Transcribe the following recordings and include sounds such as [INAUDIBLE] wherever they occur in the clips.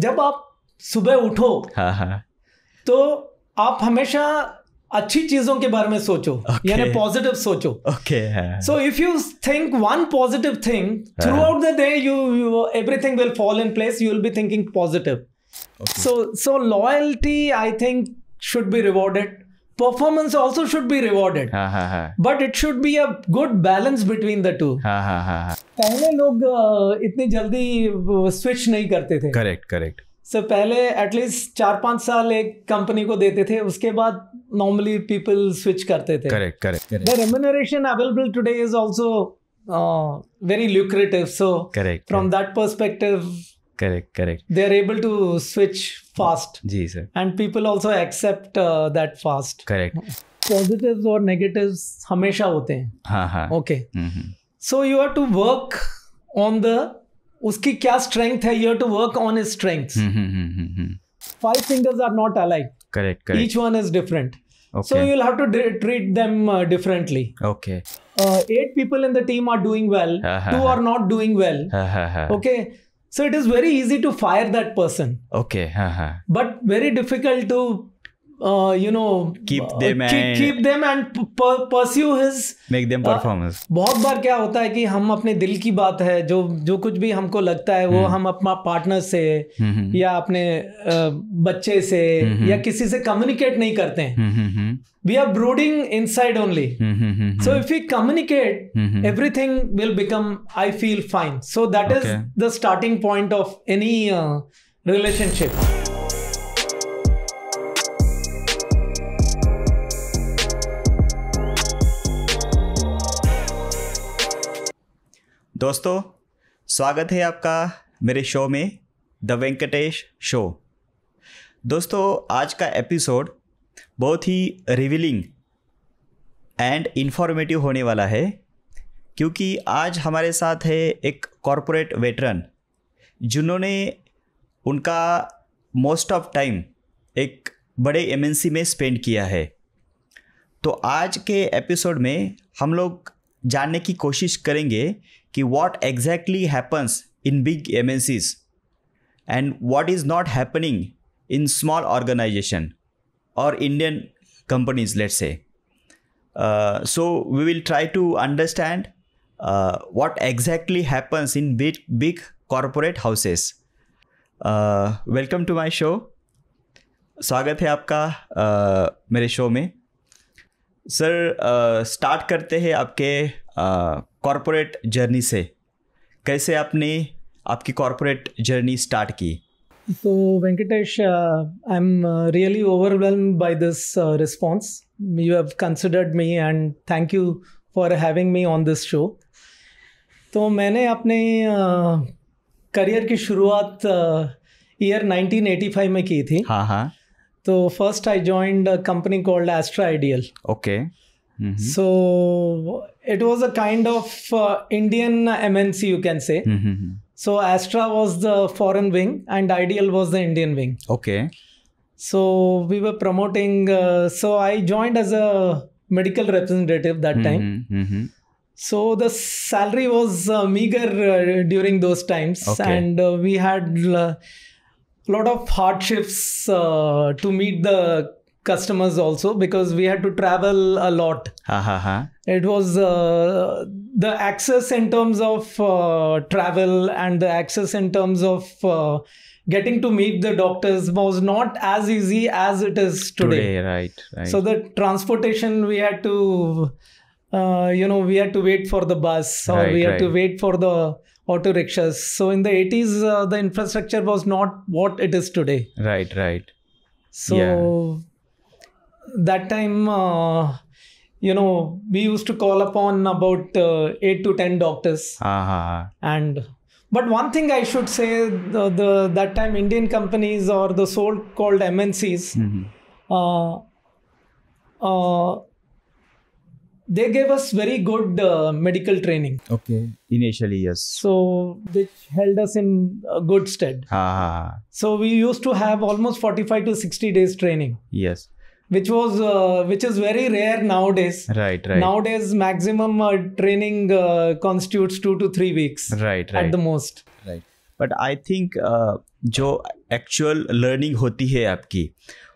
जब आप सुबह उठो हाँ हाँ तो आप हमेशा अच्छी चीजों के बारे में सोचो okay. यानी पॉजिटिव सोचो okay so if you think one positive thing throughout the day you everything will fall in place you will be thinking positive so so loyalty I think should be rewarded performance also should be rewarded but it should be a good balance between the two पहले लोग इतनी जल्दी switch नहीं करते थे correct correct sir पहले at least चार पांच साल एक कंपनी को देते थे उसके बाद नॉर्मली पीपल स्विच करते थे correct correct the remuneration available today is also very lucrative so correct from that perspective correct correct they are able to switch fast जी sir and people also accept that fast correct positive और negative हमेशा होते हैं हाँ हाँ okay so you have to work on the उसकी क्या strength है you have to work on strength five fingers are not alike correct correct each one is different so you will have to treat them differently okay eight people in the team are doing well two are not doing well okay So it is very easy to fire that person. Okay. Uh-huh. But very difficult to uh, you know keep uh, them keep, and keep them and per, pursue uh, his बहुत बार क्या होता है कि हम अपने दिल की बात है जो जो कुछ भी हमको लगता है वो हम्म। हम अपना पार्टनर से हम्म, हम्म। या अपने uh, बच्चे से या किसी से कम्युनिकेट नहीं करते हैं we are brooding inside only so if you communicate everything will become I feel fine so that is the starting point of any relationship दोस्तों स्वागत है आपका मेरे शो में द वेंकटेश शो दोस्तों आज का एपिसोड बहुत ही रिविलिंग एंड इन्फॉर्मेटिव होने वाला है क्योंकि आज हमारे साथ है एक कॉरपोरेट वेटरन जिन्होंने उनका मोस्ट ऑफ टाइम एक बड़े एमएनसी में स्पेंड किया है तो आज के एपिसोड में हम लोग जानने की कोशिश करेंगे कि what exactly happens in big M and what is not happening in small organisation और Indian companies let's say so we will try to understand what exactly happens in big big corporate houses welcome to my show स्वागत है आपका uh, मेरे show में sir start करते हैं आपके corporate journey से कैसे आपने आपकी कॉरपोरेट जर्नी स्टार्ट की तो Venkatesh I am really overwhelmed by this response you have considered me and thank you for having me on this show तो मैंने अपने करियर की शुरुआत ईयर uh, 1985 में की थी हाँ हाँ So first, I joined a company called Astra Ideal. Okay. Mm-hmm. So it was a kind of uh, Indian MNC, you can say. Mm-hmm. So Astra was the foreign wing and Ideal was the Indian wing. Okay. So we were promoting. Uh, so I joined as a medical representative that mm-hmm. time. Mm-hmm. So the salary was uh, meager uh, during those times, okay. and uh, we had uh, lot of hardships uh, to meet the customers also because we had to travel a lot. Uh-huh. It was uh, the access in terms of uh, travel and the access in terms of uh, getting to meet the doctors was not as easy as it is today. today right, right. So the transportation we had to, uh, you know, we had to wait for the bus or right, we had right. to wait for the auto rickshaws. So in the 80s, uh, the infrastructure was not what it is today. Right, right. So yeah. that time, uh, you know, we used to call upon about uh, eight to ten doctors, uh-huh. and but one thing I should say, the, the that time Indian companies or the so-called MNCs. Mm-hmm. Uh, uh they gave us very good uh, medical training. Okay. Initially, yes. So, which held us in a good stead. Ah. So, we used to have almost 45 to 60 days training. Yes. Which was, uh, which is very rare nowadays. Right, right. Nowadays, maximum uh, training uh, constitutes 2 to 3 weeks. Right, right. At the most. Right. But I think जो actual learning hoti hai aapki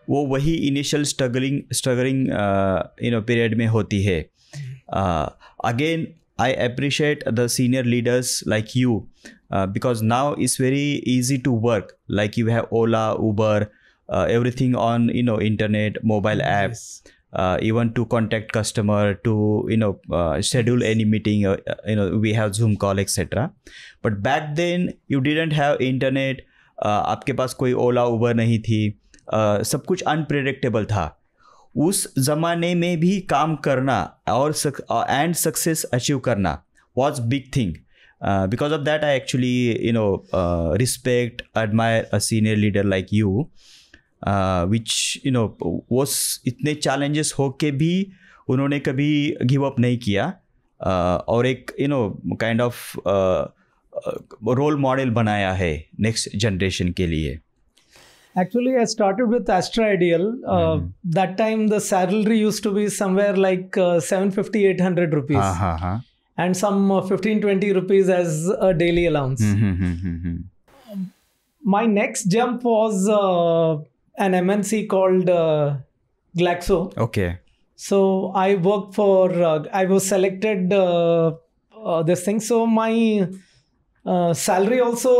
वो वही initial struggling struggling you know period में होती है uh, again i appreciate the senior leaders like you uh, because now it's very easy to work like you have ola uber uh, everything on you know internet mobile mm, apps yes. Uh, even to contact customer to you know uh, schedule any meeting uh, you know we have zoom call etc but back then you didn't have internet आपके पास कोई ओला उबर नहीं थी सब कुछ unpredictable था उस जमाने में भी काम करना और एंड सक्सेस अचीव करना was big thing because of that I actually you know respect admire a senior leader like you which you know वो इतने चैलेंजेस हो के भी उन्होंने कभी गिव अप नहीं किया uh, और एक you know kind of role model बनाया है नेक्स्ट जनरेशन के लिए Actually, I started with Astra Ideal. Uh, mm. That time, the salary used to be somewhere like uh, 750, 800 rupees. Uh-huh, uh-huh. And some uh, 15, 20 rupees as a daily allowance. Mm-hmm, mm-hmm, my next jump was uh, an MNC called uh, Glaxo. Okay. So I worked for, uh, I was selected uh, this thing. So my uh, salary also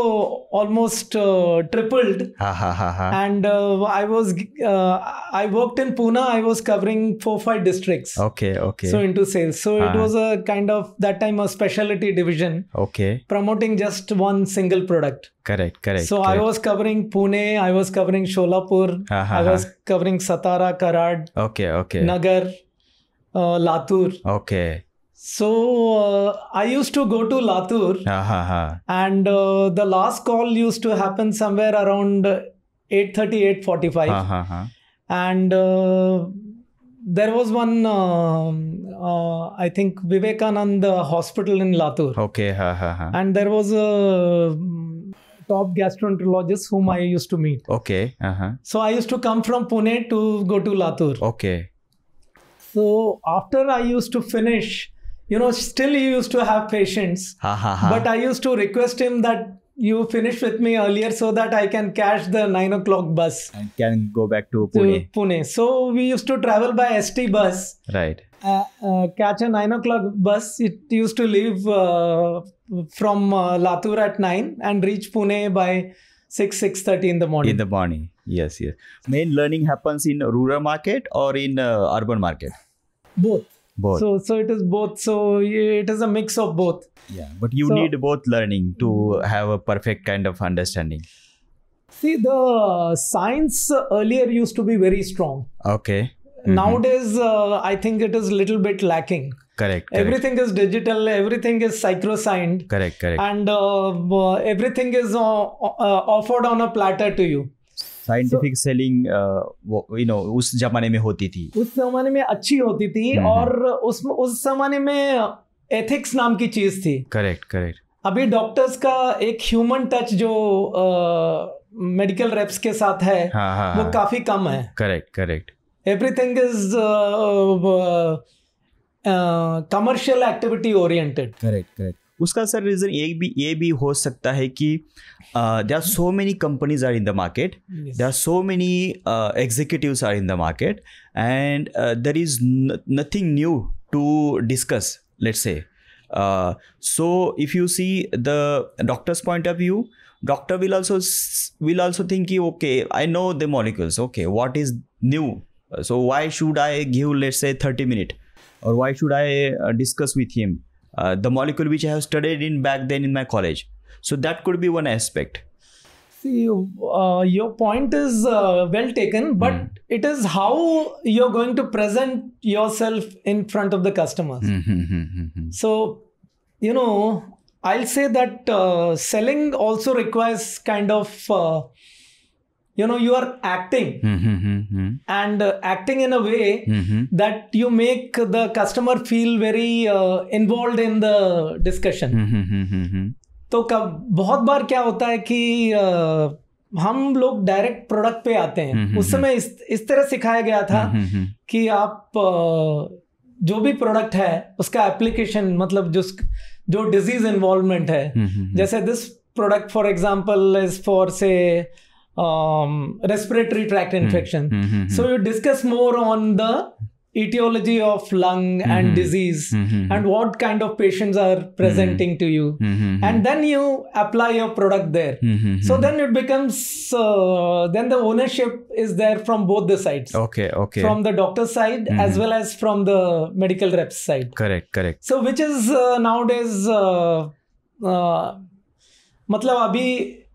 almost uh, tripled ha, ha, ha, and uh, i was uh, i worked in pune i was covering four five districts okay okay so into sales so it was a kind of that time a specialty division okay promoting just one single product correct correct so correct. i was covering pune i was covering sholapur i was covering satara karad okay okay nagar uh, Latur. Okay. So uh, I used to go to Latur, uh-huh. and uh, the last call used to happen somewhere around 8:30, 8:45, uh-huh. and uh, there was one. Uh, uh, I think Vivekananda Hospital in Latur. Okay, uh-huh. and there was a mm, top gastroenterologist whom I used to meet. Okay, uh-huh. so I used to come from Pune to go to Latur. Okay, so after I used to finish you know, still he used to have patience. But I used to request him that you finish with me earlier so that I can catch the nine o'clock bus. And can go back to Pune. To Pune. So we used to travel by ST bus. Right. Uh, uh, catch a nine o'clock bus. It used to leave uh, from uh, Latur at nine and reach Pune by six six thirty in the morning. In the morning. Yes, yes. Main learning happens in rural market or in uh, urban market. Both both. So, so it is both. So it is a mix of both. Yeah, but you so, need both learning to have a perfect kind of understanding. See, the science earlier used to be very strong. Okay. Mm-hmm. Nowadays, uh, I think it is little bit lacking. Correct, correct, everything is digital everything is microsigned correct correct and uh, uh everything is uh, uh, offered on a platter to you scientific so, selling you know उस जमाने में होती थी उस जमाने में अच्छी होती थी हम्म, हम्म। और उस उस जमाने में एथिक्स नाम की चीज थी करेक्ट करेक्ट अभी डॉक्टर्स का एक ह्यूमन टच जो मेडिकल uh, रेप्स के साथ है हाँ, हाँ, वो हाँ। काफी कम है correct correct everything is commercial activity oriented correct correct उसका सर रीज़न ये भी ये भी हो सकता है कि they are so many companies are in the market they are so many executive are in the market and there is nothing new to discuss let's say so if you see the doctors point of view doctor will also will also think you okay I know the molecules okay what is new so why should I give let's say thirty minute और why should I discuss with him uh, the molecule which I have studied in back then in my college. So that could be one aspect. See, uh, your point is uh, well taken, but mm. it is how you're going to present yourself in front of the customers. Hmm, hmm, hmm, so, you know, I'll say that uh, selling also requires kind of uh, you know you are acting mm-hmm. and uh, acting in a way mm-hmm. that you make the customer feel very uh, involved in the discussion तो कब बहुत बार क्या होता है कि uh, हम लोग डायरेक्ट प्रोडक्ट पे आते हैं उस समय इस इस तरह सिखाया गया था कि आप uh, जो भी प्रोडक्ट है उसका एप्लीकेशन मतलब जो जो डिजीज इन्वॉल्वमेंट है जैसे this product for example is for say um, respiratory tract hmm. infection. Mm-hmm. So you discuss more on the etiology of lung mm-hmm. and disease mm-hmm. and what kind of patients are presenting to you and then you apply your product there so then it becomes uh, then the ownership is there from both the sides okay okay from the doctor side as well as from the medical reps side correct correct so which is uh, nowadays uh, मतलब uh, अभी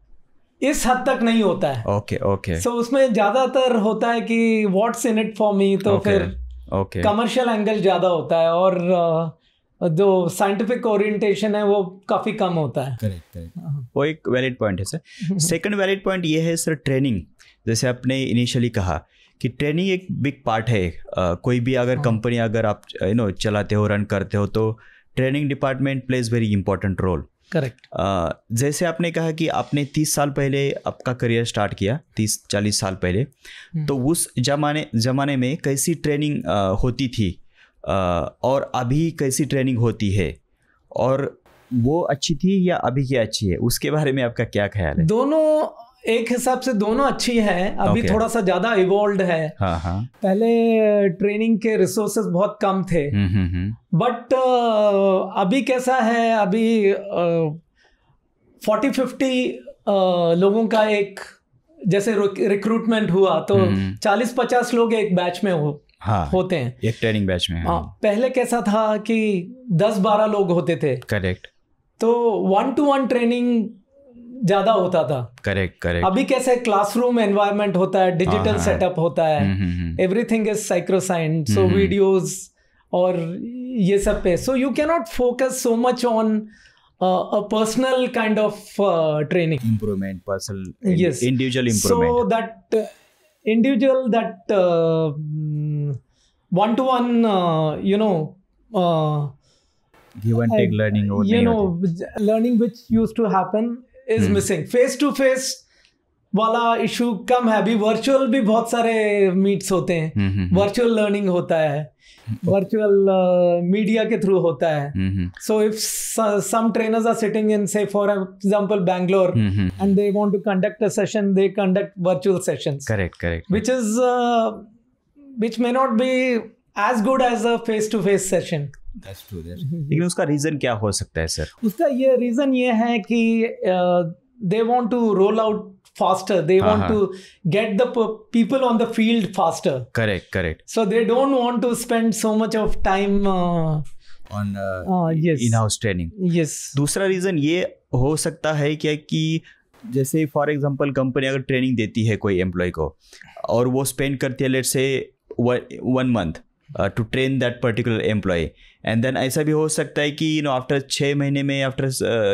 इस हद तक नहीं होता है okay okay सो उसमें ज्यादातर होता है कि what's in it for me तो okay, फिर ओके कमर्शियल एंगल ज्यादा होता है और जो साइंटिफिक ओरिएंटेशन है वो काफी कम होता है करेक्ट हाँ। वो एक वैलिड पॉइंट है सर सेकंड वैलिड पॉइंट ये है सर ट्रेनिंग जैसे आपने इनिशियली कहा कि ट्रेनिंग एक बिग पार्ट है आ, कोई भी अगर कंपनी हाँ। अगर आप यू नो चलाते हो रन करते हो तो training department plays very important role correct जैसे आपने कहा कि आपने तीस साल पहले आपका करियर स्टार्ट किया तीस चालीस साल पहले हम्म। तो उस जमाने जमाने में कैसी ट्रेनिंग होती थी और अभी कैसी ट्रेनिंग होती है और वो अच्छी थी या अभी की अच्छी है उसके बारे में आपका क्या ख्याल है दोनों एक हिसाब से दोनों अच्छी है अभी okay. थोड़ा सा ज्यादा इवॉल्व है हाँ, हाँ। पहले ट्रेनिंग के रिसोर्सेस बहुत कम थे बट हम्म, हम्म, हम्म। अभी कैसा है अभी फोर्टी फिफ्टी लोगों का एक जैसे रिक्रूटमेंट हुआ तो चालीस पचास लोग एक बैच में हो हाँ, होते हैं एक ट्रेनिंग बैच में हाँ, हाँ। पहले कैसा था कि दस बारह लोग होते थे करेक्ट तो वन टू वन ट्रेनिंग ज्यादा होता था करेक्ट करेक्ट अभी कैसे क्लासरूम एनवायरमेंट होता है डिजिटल सेटअप हाँ, हाँ, होता है एवरी थिंग इज साइक्रोसाइन सो वीडियोज और ये सब पे so you can not focus so much on a personal kind of training improvement personal individual so that individual that one to one you know give and take learning you know learning which used to happen is missing face to face वाला issue कम है अभी virtual भी बहुत सारे meets होते हैं virtual हम्म, learning हम्म, हम्म। होता है वर्चुअल मीडिया uh, के थ्रू होता है so if some trainers are sitting in say for example Bangalore and they want to conduct a session they conduct virtual sessions correct correct which is which may not be as good as a face to face session लेकिन उसका reason क्या हो सकता है sir उसका ये reason ये है कि they want to roll out faster they want to get the people on the field faster correct correct so they don't want to spend so much of time uh, on uh, uh, yes. in-house training yes दूसरा reason ये हो सकता है क्या कि जैसे for example company अगर training देती है कोई एम्प्लॉय को और वो स्पेंड करती है let's say one month to train that particular employee and then ऐसा भी हो सकता है कि यू नो आफ्टर छः महीने में आफ्टर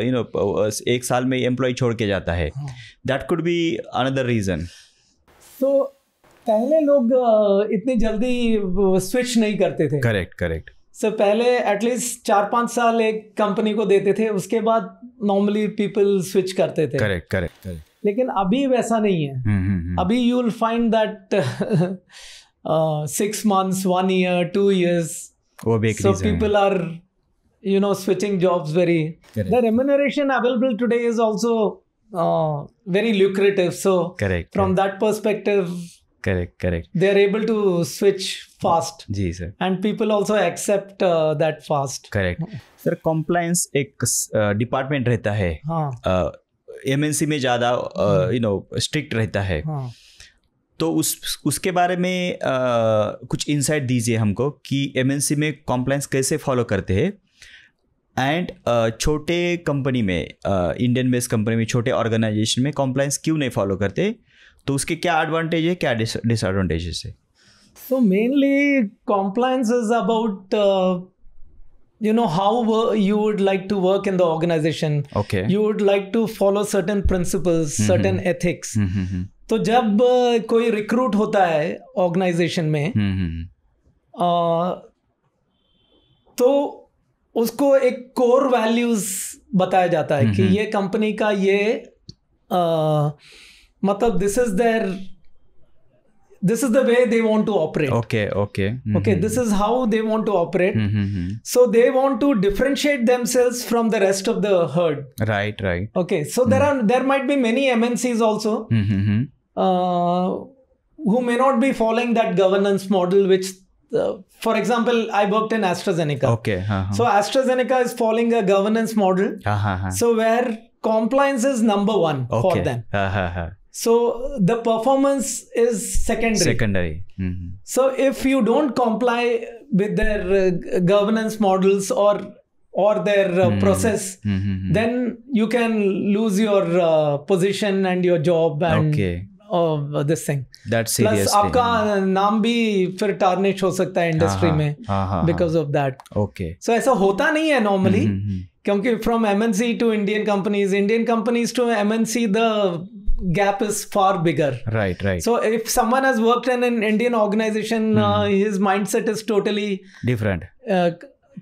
यू नो एक साल में एम्प्लॉय छोड़ के जाता है that could be another reason so पहले लोग uh, इतनी जल्दी स्विच uh, नहीं करते थे करेक्ट करेक्ट सर पहले एटलीस्ट चार पाँच साल एक कंपनी को देते थे उसके बाद नॉर्मली पीपल स्विच करते थे करेक्ट करेक्ट करेक्ट लेकिन अभी वैसा नहीं है हम्म, हम्म, हम्म। अभी you will find that six months one year two years वो बेकरी so people are you know switching jobs very the remuneration available today is also very lucrative so correct from that perspective correct correct they are able to switch fast जी sir and people also accept that fast correct sir compliance एक department uh, रहता है हां MNC uh, में ज्यादा you know strict रहता है हां तो उस उसके बारे में आ, कुछ इंसाइट दीजिए हमको कि एमएनसी में कॉम्प्लाइंस कैसे फॉलो करते हैं एंड uh, छोटे कंपनी में इंडियन बेस्ड कंपनी में छोटे ऑर्गेनाइजेशन में कॉम्प्लाइंस क्यों नहीं फॉलो करते तो उसके क्या एडवांटेज है क्या डिसएडवांटेजेस है so mainly compliance is about you know how you would like to work in the organisation okay you would like to follow certain principles mm mm-hmm. Ethics तो जब कोई रिक्रूट होता है ऑर्गेनाइजेशन में आ, हम्म, हम्म, हम्म। तो उसको एक कोर वैल्यूज बताया जाता है कि ये कंपनी का ये आ, मतलब this is there this is the way they want to operate okay okay okay this is how they want to operate so they want to differentiate them from the rest of the herd right right okay so there are there might be many M N also Uh, who may not be following that governance model which uh, for example, I worked in AstraZeneca. Okay. Uh-huh. So AstraZeneca is following a governance model. Uh-huh. So where compliance is number one okay. for them. Uh-huh. So the performance is secondary. Secondary. Mm-hmm. So if you don't comply with their uh, governance models or or their uh, mm-hmm. process, mm-hmm. then you can lose your uh, position and your job and okay of this thing. That's serious. Plus, thing. Uh, naam bhi fir tarnish ho sakta industry mein because of that. Okay. So, it is hota nahi hai normally. Kyunki from MNC to Indian companies, Indian companies to MNC, the gap is far bigger. Right, right. So, if someone has worked in an Indian organization, hmm, hmm. Uh, his mindset is totally different. Uh,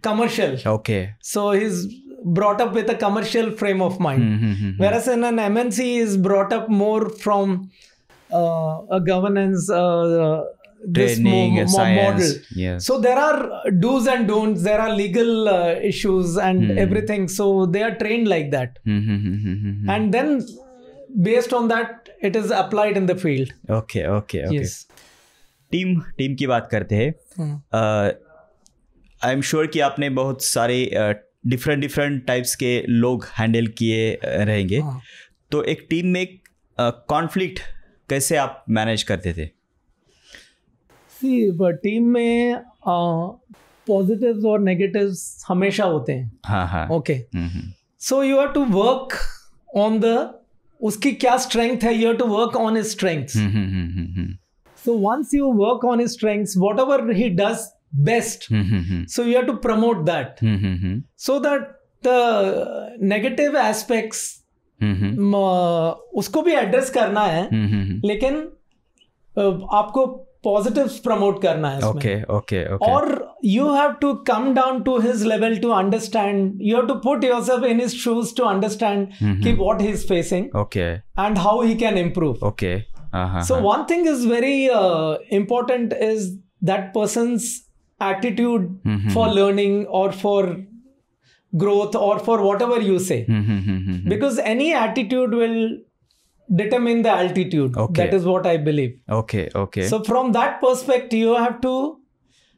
commercial. Okay. So, his brought up with a commercial frame of mind hmm, whereas in an mnc he is brought up more from uh, a governance uh, training, mo- science. Model. Yeah. So there are do's and don'ts. There are legal uh, issues and mm. everything. So they are trained like that, mm-hmm. and then based on that, it is applied in the field. Okay, okay, okay. Yes. Team team की बात करते हैं I am sure कि आपने बहुत सारे different different types के लोग हैंडल किए रहेंगे तो एक टीम में कॉन्फ्लिक्ट uh, कैसे आप मैनेज करते थे सी टीम में पॉजिटिव्स और नेगेटिव्स हमेशा होते हैं हाँ हाँ okay so you have to work on the उसकी क्या स्ट्रेंथ है you have to work on his strength so once you work on his strength whatever he does best so you So to promote that so that mm-hmm. so उसको भी address करना है लेकिन आपको positive promote करना है okay okay okay और you have to come down to his level to understand you have to put yourself in his shoes to understand कि what he is facing okay and how he can improve okay so one thing is very important is that person's attitude for learning और for growth or for whatever you say. because any attitude will determine the altitude. Okay. That is what I believe. Okay, okay. So, from that perspective, you have to.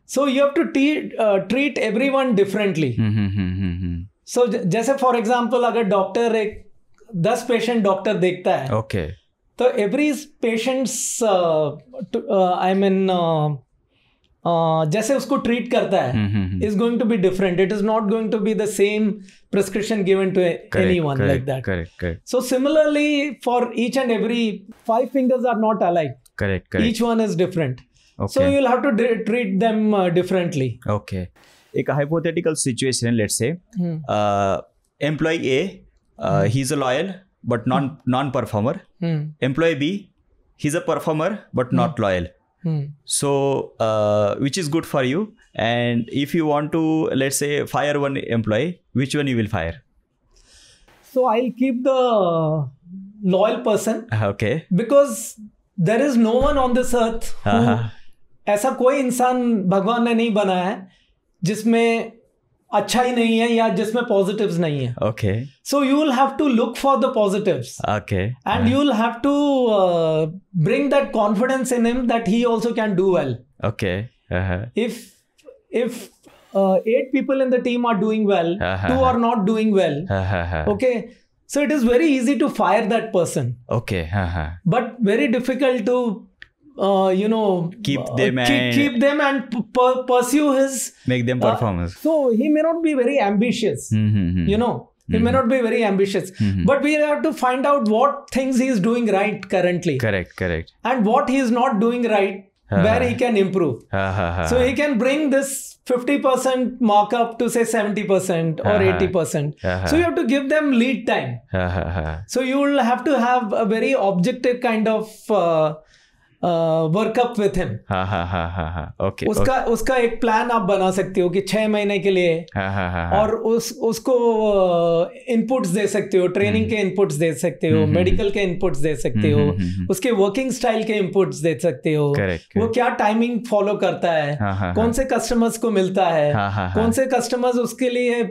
So you have to te- uh, treat everyone differently. So so, जैसे for example अगर doctor एक दस patient doctor देखता है okay okay. तो every patients I mean जैसे उसको treat करता है is going to be different it is not going to be the same prescription given to any one like that so similarly for each and every five fingers are not alike correct each one is different so you have to treat them differently okay एक hypothetical situation let's say employee A he is a loyal but non non performer employee B he is a performer but not loyal So, uh, which is good for you. And if you want to, let's say, fire one employee, which one you will fire? So I'll keep the loyal person. Okay. Because there is no one on this earth ऐसा कोई इंसान भगवान ने नहीं बनाया है जिसमें अच्छा ही नहीं है या जिसमें पॉजिटिव्स नहीं है okay so you will have to look for the positives okay and you will have to bring that confidence in him that he also can do well okay if if eight people in the team are doing well, uh-huh. two are not doing well. Uh-huh. okay. So it is very easy to fire that person. Okay. Uh-huh. but very difficult to uh, you know keep uh, them uh, keep, keep, them and p- pursue his make them performers uh, so he may not be very ambitious mm-hmm. you know he mm-hmm. may hmm, not be very ambitious mm-hmm. but we have to find out what things he is doing right currently correct correct and what he is not doing right uh-huh. where he can improve uh-huh. so he can bring this 50% markup to say 70% or uh-huh. 80% so you have to give them lead time so you will have to have a very objective kind of uh, workup with him okay उसका okay. उसका एक plan आप बना सकते हो कि छह महीने के लिए हा, हा, हा, हाँ. और उस उसको इनपुट्स दे सकते हो ट्रेनिंग हम्म. के इनपुट्स दे सकते हो मेडिकल हम्म, हम्म, के इनपुट्स दे सकते हो उसके वर्किंग स्टाइल के इनपुट्स दे सकते हो वो क्या टाइमिंग फॉलो करता है हाँ, हाँ, कौन से कस्टमर्स को मिलता है कौन से कस्टमर्स उसके लिए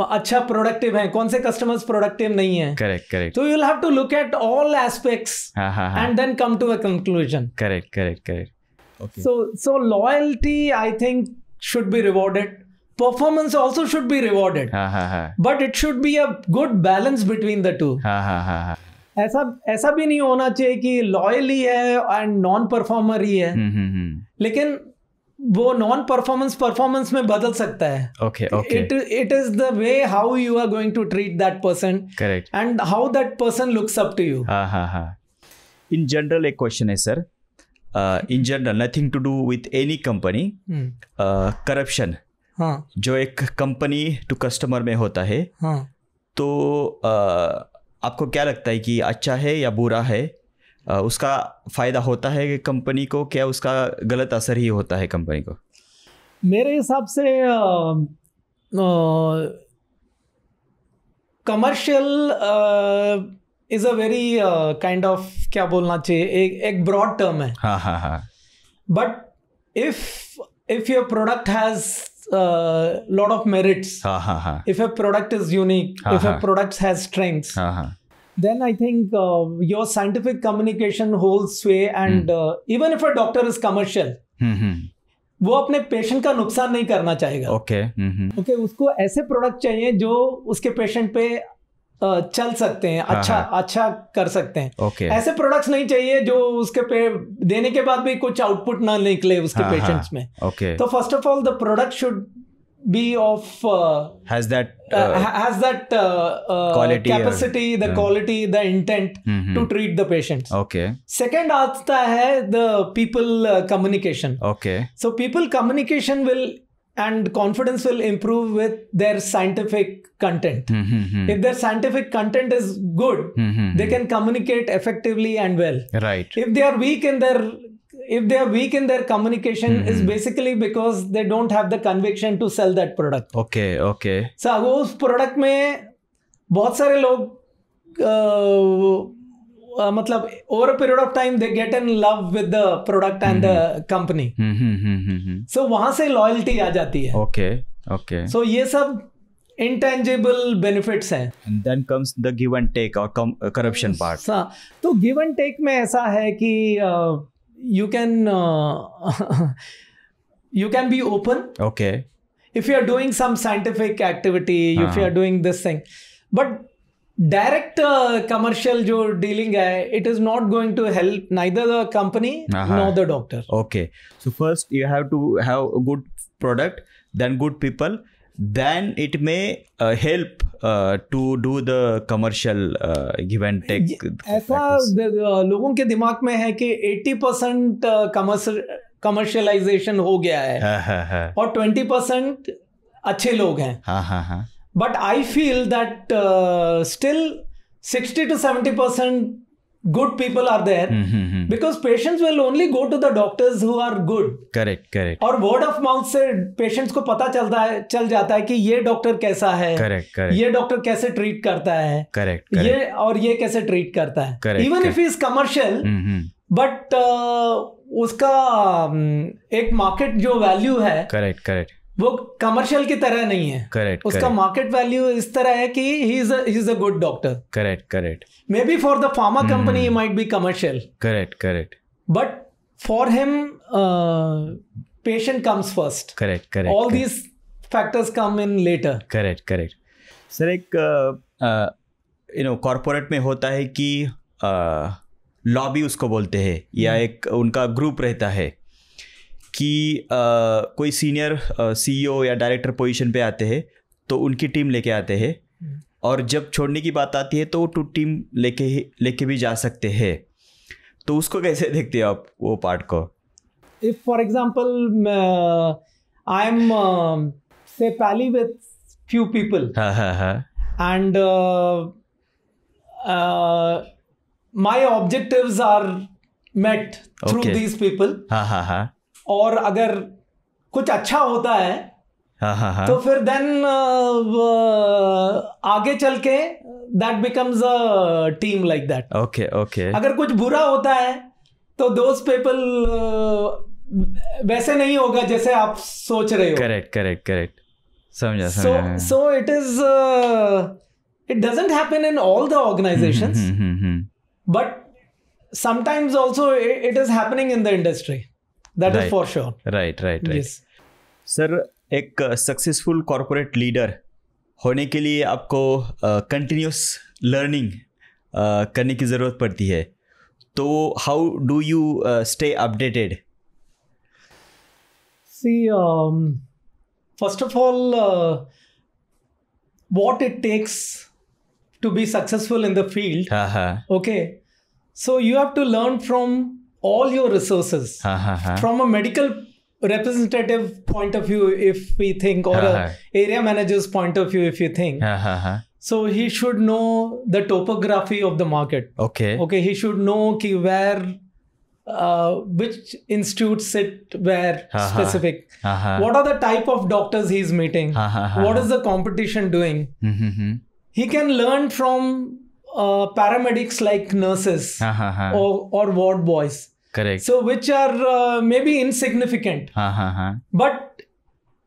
अच्छा प्रोडक्टिव है कौन से कस्टमर्स प्रोडक्टिव नहीं है करेक्ट करेक्ट तो you'll have to look at all aspects and then come to a conclusion correct correct correct so so loyalty I think should be rewarded performance also should be rewarded ha, ha, ha. but it should be a good balance between the two ha, ha, ha, ऐसा ऐसा भी नहीं होना चाहिए कि loyal ही है and non performer ही है लेकिन वो नॉन परफॉर्मेंस परफॉर्मेंस में बदल सकता है okay okay it it is the way how you are going to treat that person correct and how that person looks up to you हाँ हाँ हाँ इन जनरल एक क्वेश्चन है sir in general nothing to do with any company corruption हाँ जो एक company to customer में होता है हाँ तो uh, आपको क्या लगता है कि अच्छा है या बुरा है उसका फ़ायदा होता है कंपनी को क्या उसका गलत असर ही होता है कंपनी को मेरे हिसाब से commercial is a very kind of क्या बोलना चाहिए एक एक ब्रॉड टर्म है हाँ हाँ हाँ but if if your product has lot of merits Ha, ha, ha. If a हाँ, हाँ, हाँ। product is unique, ha, if ha. a product has strengths, then I think uh, your scientific communication holds sway, and mm. uh, even if a doctor is commercial, mm-hmm. वो अपने patient का नुकसान नहीं करना चाहेगा okay okay. Okay hmm, hmm. okay, उसको ऐसे product चाहिए जो उसके पेशेंट पे चल सकते हैं हाँ, अच्छा हाँ। अच्छा कर सकते हैं okay. ऐसे प्रोडक्ट्स नहीं चाहिए जो उसके पे देने के बाद भी कुछ आउटपुट ना निकले उसके पेशेंट्स हाँ, में okay. तो first of all the product should be of uh, has that uh, uh has that uh, uh, quality capacity or, the quality the intent mm-hmm. to treat the patients okay second aata hai the people communication okay so people communication will and confidence will improve with their scientific content mm-hmm. if their scientific content is good mm-hmm. they can communicate effectively and well right if they are weak in their if they are weak in their communication mm-hmm. is basically because they don't have the conviction to sell that product okay okay so वो उस product में बहुत सारे लोग मतलब over a period of time they get in love with the product and the company so वहां से loyalty आ जाती है ओके ओके सो ये सब इंटेंजिबल बेनिफिट्स हैं then comes the give and take और करप्शन पार्ट तो गिव एंड टेक में ऐसा है कि uh, you can uh, [LAUGHS] you can be open okay if you are doing some scientific activity uh-huh. if you are doing this thing but direct uh, commercial jo dealing hai uh, it is not going to help neither the company uh-huh. nor the doctor okay so first you have to have a good product then good people then it may uh, help uh, to do the commercial uh, give and take. ऐसा लोगों के दिमाग में है कि 80 percent commercialisation हो गया है हाँ, हाँ, हाँ। और 20 परसेंट अच्छे लोग हैं but I feel that still 60 to 70 percent good people are there mm-hmm. because patients will only go to the doctors who are good correct correct or word of mouth se patients ko pata chalta hai chal jata hai ki ye doctor kaisa hai correct correct ye doctor kaise treat karta hai correct, correct. ye aur ye kaise treat karta hai correct, even correct. if he is commercial mm-hmm. but uh, uska um, ek market jo value hai correct correct वो commercial की तरह नहीं है correct उसका market value इस तरह है कि he is he is a good doctor correct correct maybe for the pharma company might be commercial correct correct but for him patient comes first correct correct all these factors come in later correct correct sir एक you know corporate में होता है कि lobby uh, उसको बोलते हैं या hmm. एक उनका ग्रुप रहता है कि कोई सीनियर सीईओ e या डायरेक्टर पोजीशन पे आते हैं तो उनकी टीम लेके आते हैं हम्म। और जब छोड़ने की बात आती है तो वो टू टीम लेके ही लेके भी जा सकते हैं तो उसको कैसे देखते हो आप वो पार्ट को if for example I am say pally with few people and my objectives are met through these people और अगर कुछ अच्छा होता है हाँ, हाँ, हाँ। तो फिर देन uh, uh, आगे चल के that becomes a team like that okay okay अगर कुछ बुरा होता है तो दोस्त पीपल uh, वैसे नहीं होगा जैसे आप सोच रहे हो करेक्ट करेक्ट करेक्ट समझा so so it is it doesn't happen in all the organizations but sometimes also it is happening in the industry that right. is for sure right right right yes. Sir एक successful corporate leader होने के लिए आपको continuous uh, learning uh, करने की ज़रूरत पड़ती है तो how do you stay updated see first of all what it takes to be successful in the field. Uh-huh. Okay. So you have to learn from all your resources uh-huh. from a medical representative point of view if we think or uh-huh. area manager's point of view if you think uh-huh. so he should know the topography of the market okay okay he should know ki where uh, which institutes sit where specific what are the type of doctors he's meeting what is the competition doing mm-hmm, mm-hmm. he can learn from uh, paramedics like nurses uh-huh. or, or ward boys correct so which are maybe insignificant हाँ हाँ हाँ but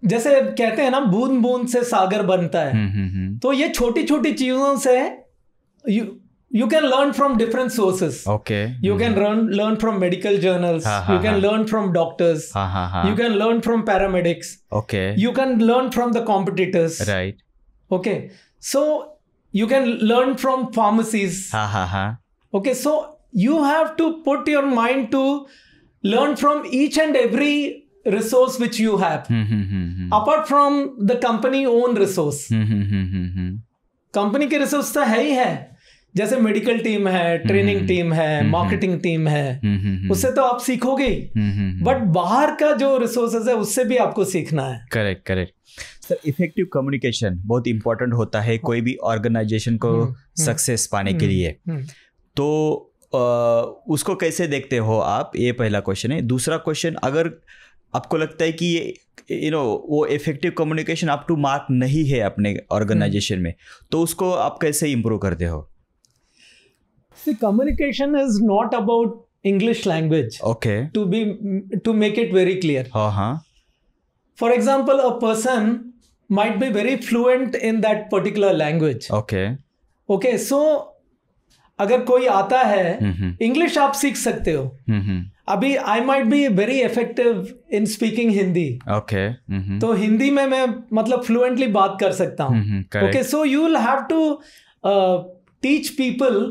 जैसे कहते हैं ना बूंद बूंद से सागर बनता है हम्म, हम्म, हम्म। तो ये छोटी छोटी चीजों से you can learn from different sources okay you can learn learn from medical journals you can learn from doctors you can learn from paramedics okay you can learn from the competitors right okay so you can learn from pharmacies okay so you have to put your mind to learn from each and every resource which you have mm-hmm. apart from the company own resource mm-hmm. company ke resource to hai hi hai जैसे medical team है training team है marketing team है उससे तो आप सीखोगे but बाहर का जो रिसोर्सेज है उससे भी आपको सीखना है correct correct sir effective communication बहुत इंपॉर्टेंट होता है कोई भी ऑर्गेनाइजेशन को सक्सेस पाने के लिए तो उसको कैसे देखते हो आप ये पहला क्वेश्चन है दूसरा क्वेश्चन अगर आपको लगता है कि ये यू नो वो effective communication up to mark नहीं है अपने ऑर्गेनाइजेशन में तो उसको आप कैसे इम्प्रूव करते हो communication is not about English language okay to be to make it very clear हाँ हाँ for example a person might be very fluent in that particular language okay okay so अगर कोई आता है इंग्लिश आप सीख सकते हो अभी I might be very effective in speaking Hindi okay तो हिंदी में मैं मतलब फ्लुएंटली बात कर सकता हूँ okay so you will have to teach people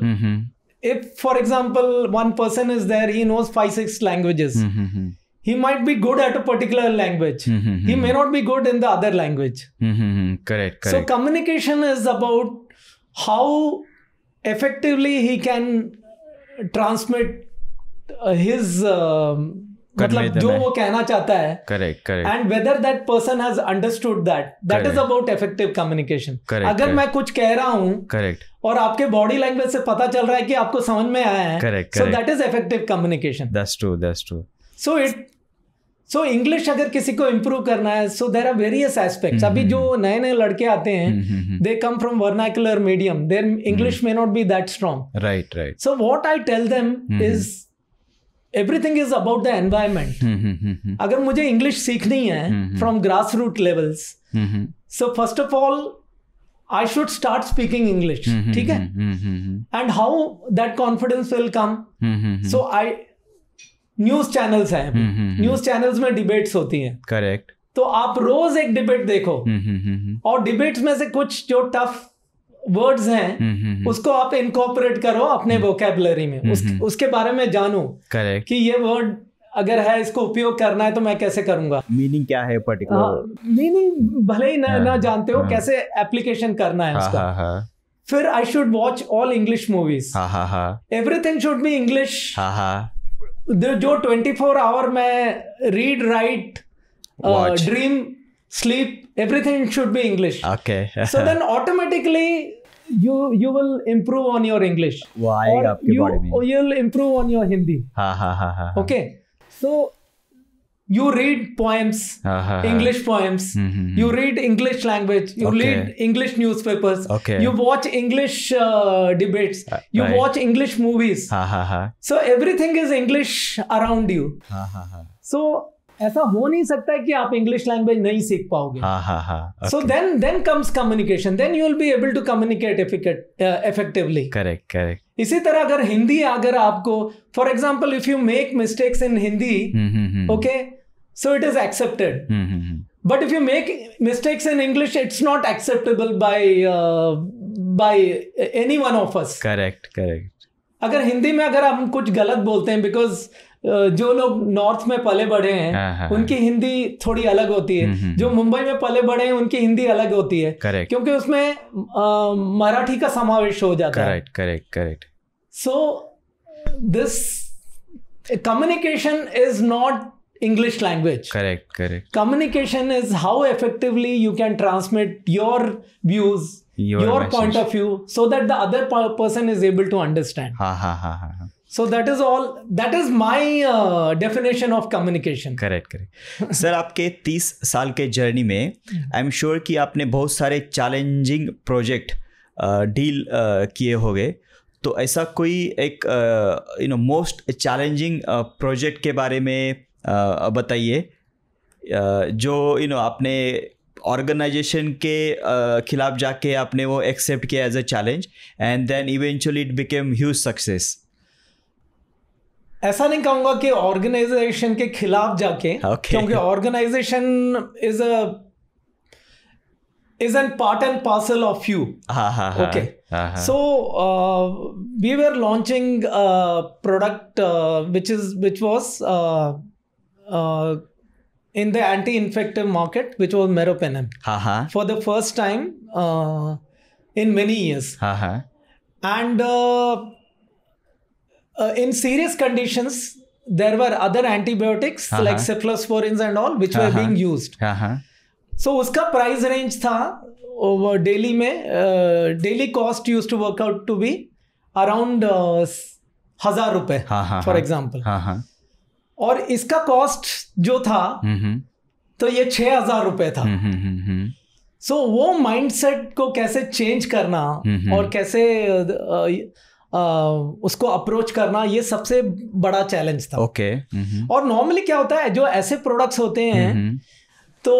if for example one person is there he knows five six languages mm-hmm. he might be good at a particular language mm-hmm. he may not be good in the other language mm-hmm. correct, correct so communication is about how effectively he can transmit uh, his uh, मतलब जो वो कहना चाहता है correct correct and whether that person has understood that that is about effective communication correct अगर मैं कुछ कह रहा हूँ करेक्ट और आपके बॉडी लैंग्वेज से पता चल रहा है कि आपको समझ में आया है correct so that is effective communication that's true that's true so it so so, English अगर किसी को इम्प्रूव करना है so there are various aspects अभी हम्म, जो हम्म। नए नए लड़के आते हैं they come from vernacular medium there English may not be that strong right right so what I tell them is everything is about the environment अगर मुझे इंग्लिश सीखनी है from grass root levels so first of all I should start speaking English ठीक है and how that confidence will come so I news channels हैं हम्म, हम्म, हम्म। न्यूज चैनल्स में डिबेट्स होती हैं करेक्ट तो आप रोज एक डिबेट देखो और डिबेट्स में से कुछ जो टफ वर्ड्स हैं उसको आप इनकॉपरेट करो अपने वोकेबलरी में उस, उसके बारे में जानो करेक्ट कि ये वर्ड अगर है इसको उपयोग करना है तो मैं कैसे करूंगा मीनिंग क्या है पर्टिकुलर मीनिंग हाँ, भले ही ना हाँ, ना जानते हो हाँ। कैसे एप्लीकेशन करना है उसका फिर I should watch all English movies everything should be English जो ट्वेंटी फोर आवर में read write dream sleep everything should be English okay so then automatically you you will improve on your English वो आएगा आपके body में you will improve on your Hindi हाँ हाँ हाँ हाँ okay so you read poems, uh-huh. English poems. Mm-hmm. You read English language. You okay. read English newspapers. Okay. You watch English uh, debates. Uh, you right. watch English movies. Uh-huh. So everything is English around you. Uh-huh. So ऐसा हो नहीं सकता है कि आप English language नहीं सीख पाओगे so then then comes communication then you will be able to communicate effectively correct correct इसी तरह अगर हिंदी अगर आपको for example if you make mistakes in Hindi okay so it is accepted but if you make mistakes in English it's not acceptable by by any one of us correct correct अगर हिंदी में अगर हम कुछ गलत बोलते हैं बिकॉज जो लोग नॉर्थ में पले बढ़े हैं हाँ, हाँ, हाँ। उनकी हिंदी थोड़ी अलग होती है हम्म, हम्म, जो हम्म। मुंबई में पले बड़े हैं उनकी हिंदी अलग होती है करेक्ट क्योंकि उसमें मराठी का समावेश हो जाता है correct correct correct so this communication is not English language correct correct communication is how effectively you can transmit your views your point of view so that the other person is able to understand हाँ हाँ हाँ हाँ so that is all that is my definition of communication correct correct sir आपके तीस साल के journey में I am sure कि आपने बहुत सारे चैलेंजिंग प्रोजेक्ट डील किए होंगे तो ऐसा कोई एक you know most challenging project के बारे में uh, बताइए uh, जो यू you नो know, आपने ऑर्गेनाइजेशन के uh, खिलाफ जाके आपने वो एक्सेप्ट किया as a challenge and then eventually it became huge success ऐसा नहीं कहूंगा कि ऑर्गेनाइजेशन के खिलाफ जाके okay. क्योंकि organization is a is an part and parcel of you okay so we were launching product which is which was in the anti infective market which was meropenem for the first time in many years and uh, in serious conditions, there were other antibiotics uh-huh. like cephalosporins and all which uh-huh. were being used. Uh-huh. So उसका price range था वो daily में daily cost used to work out to be around हजार रुपए for example और इसका cost जो था तो ये छह हजार रुपए था सो so, वो माइंडसेट को कैसे चेंज करना और कैसे उसको अप्रोच करना ये सबसे बड़ा चैलेंज था ओके okay. Mm-hmm. और नॉर्मली क्या होता है जो ऐसे प्रोडक्ट्स होते हैं mm-hmm. तो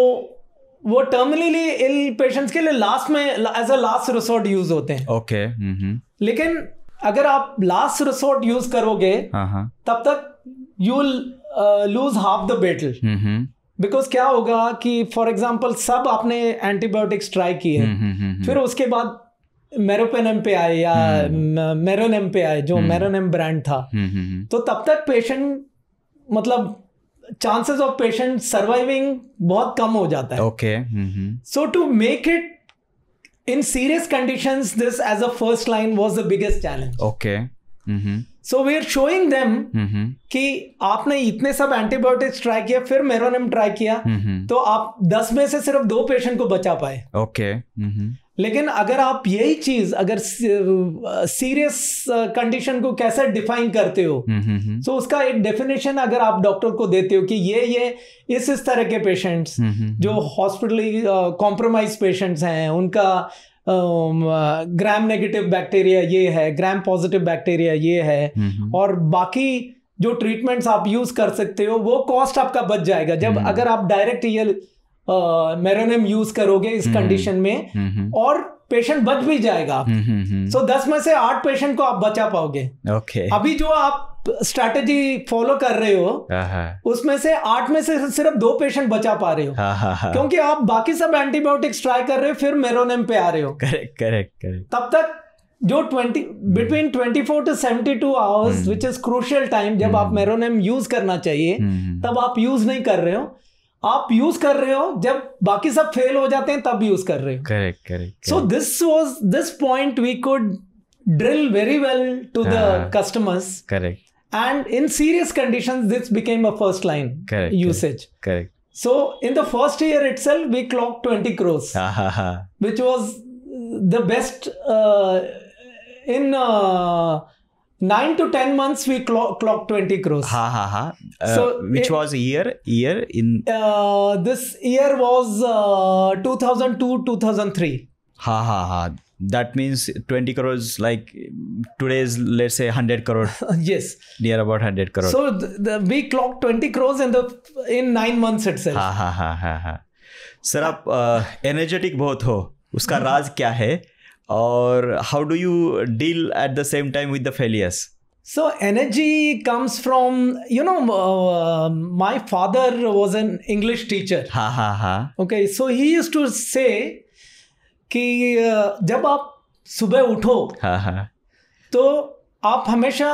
वो टर्मिनली इल पेशेंट्स के लिए लास्ट में as a last resort use होते हैं ओके mm-hmm. लेकिन अगर आप लास्ट रिसोर्ट यूज करोगे हाँ, हाँ। तब तक you lose half the battle because क्या होगा कि फॉर एग्जाम्पल सब आपने एंटीबायोटिक्स ट्राई किए फिर उसके बाद मेरोपेनम पे आए या मेरोनेम हम्म। पे आए जो मेरोनेम हम्म। ब्रांड था हम्म, तो तब तक पेशेंट मतलब चांसेस ऑफ पेशेंट सर्वाइविंग बहुत कम हो जाता है okay so to make it in serious conditions this as a first line was the biggest challenge okay so we are showing them कि आपने इतने सब एंटीबायोटिक्स ट्राई किया फिर मेरोनेम ट्राई किया तो आप दस में से सिर्फ दो पेशेंट को बचा पाए ओके okay. mm-hmm. लेकिन अगर आप यही चीज अगर सीरियस कंडीशन को कैसे डिफाइन करते हो तो उसका एक डेफिनेशन अगर आप डॉक्टर को देते हो कि ये ये इस इस तरह के पेशेंट्स जो हॉस्पिटली कॉम्प्रोमाइज पेशेंट्स हैं उनका ग्राम नेगेटिव बैक्टीरिया ये है ग्राम पॉजिटिव बैक्टीरिया ये है और बाकी जो ट्रीटमेंट्स आप यूज कर सकते हो वो कॉस्ट आपका बच जाएगा जब अगर आप डायरेक्ट ये मेरोनेम यूज करोगे इस कंडीशन हम्म, में हम्म, हम्म। और पेशेंट बच भी जाएगा सो so, दस में से आठ पेशेंट को आप बचा पाओगे okay. अभी जो आप स्ट्रेटेजी फॉलो कर रहे हो हाँ, हाँ। उसमें से आठ में से सिर्फ दो पेशेंट बचा पा रहे हो हाँ, क्योंकि आप बाकी सब एंटीबायोटिक्स ट्राई कर रहे हो फिर मेरोनेम पे आ रहे हो करेक्ट करेक्ट करेक्ट तब तक जो twenty between twenty four to seventy two hours which is crucial time जब आप मेरोनेम यूज करना चाहिए तब आप यूज नहीं कर रहे हो आप यूज कर रहे हो जब बाकी सब फेल हो जाते हैं तब यूज कर रहे हो correct correct so this was this point we could drill very well to the ah, customers. Correct. And in serious conditions, this became a first line correct, usage. Correct, correct. So in the first year itself, we clocked 20 crores, ah, which was the best uh, in uh, nine to ten months we clock clock 20 crores ha ha ha uh, so which it, was year year in uh, this year was uh, 2002 2003 ha ha ha that means 20 crores like today's let's say 100 crore yes near about 100 crore so the, the, we clocked 20 crores in the in 9 months itself ha ha ha ha ha sir आप energetic बहुत हो उसका राज क्या है or how do you deal at the same time with the failures so energy comes from you know uh, my father was an english teacher ha ha ha okay so he used to say कि जब आप सुबह उठो हाँ हाँ तो आप हमेशा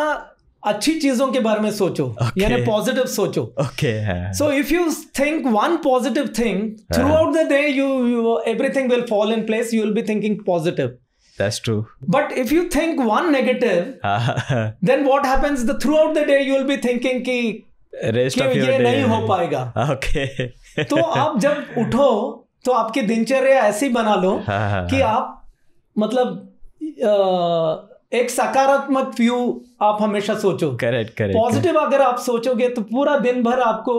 अच्छी चीजों के बारे में सोचो okay. यानी पॉजिटिव सोचो okay so if you think one positive thing throughout the day you everything will fall in place you will be thinking positive that's true but if you think one negative then what happens the throughout the day you will be thinking कि rest of your नहीं हो पाएगा okay तो आप जब उठो तो आपकी दिनचर्या ऐसी बना लो हाँ, हाँ, कि हाँ। आप मतलब एक सकारात्मक व्यू आप हमेशा सोचो करेक्ट करेक्ट पॉजिटिव अगर आप सोचोगे तो पूरा दिन भर आपको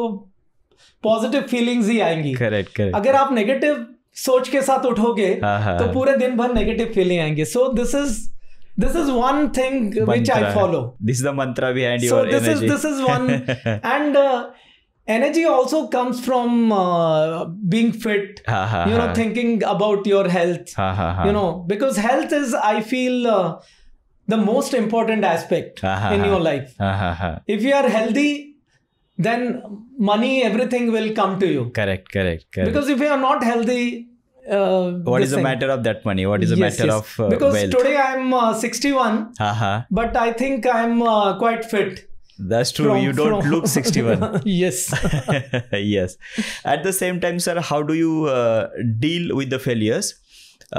पॉजिटिव फीलिंग्स ही आएंगी करेक्ट करेक्ट अगर आप नेगेटिव सोच के साथ उठोगे हाँ, हाँ, तो हाँ। पूरे दिन भर नेगेटिव फीलिंग आएंगे so this is this is one thing which I follow this is mantra behind your energy so this is this is one and energy also comes from being fit you know thinking about your health you know because health is I feel the most important aspect uh-huh. in your life. Uh-huh. If you are healthy, then money, everything will come to you. Correct, correct, correct. Because if you are not healthy, uh, what is the matter of that money? What is the yes, matter yes. of uh, because wealth? today I'm uh, 61, uh-huh. but I think I'm uh, quite fit. That's true. From, you don't from... look 61. [LAUGHS] yes. [LAUGHS] yes. At the same time, sir, how do you uh, deal with the failures?